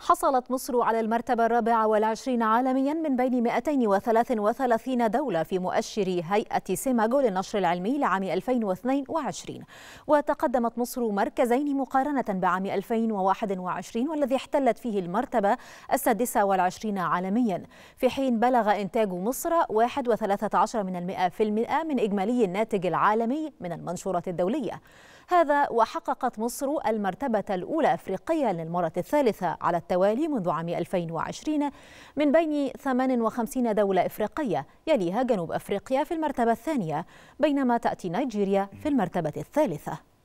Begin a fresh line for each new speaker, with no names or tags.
حصلت مصر على المرتبة الرابعة والعشرين عالميا من بين 233 دولة في مؤشر هيئة سيماغو للنشر العلمي لعام 2022 وتقدمت مصر مركزين مقارنة بعام 2021 والذي احتلت فيه المرتبة السادسة والعشرين عالميا في حين بلغ إنتاج مصر 1.13 من المئة في المئة من إجمالي الناتج العالمي من المنشورة الدولية هذا وحققت مصر المرتبة الأولى أفريقيا للمرة الثالثة على التوالي منذ عام 2020 من بين 58 دولة إفريقية يليها جنوب أفريقيا في المرتبة الثانية بينما تأتي نيجيريا في المرتبة الثالثة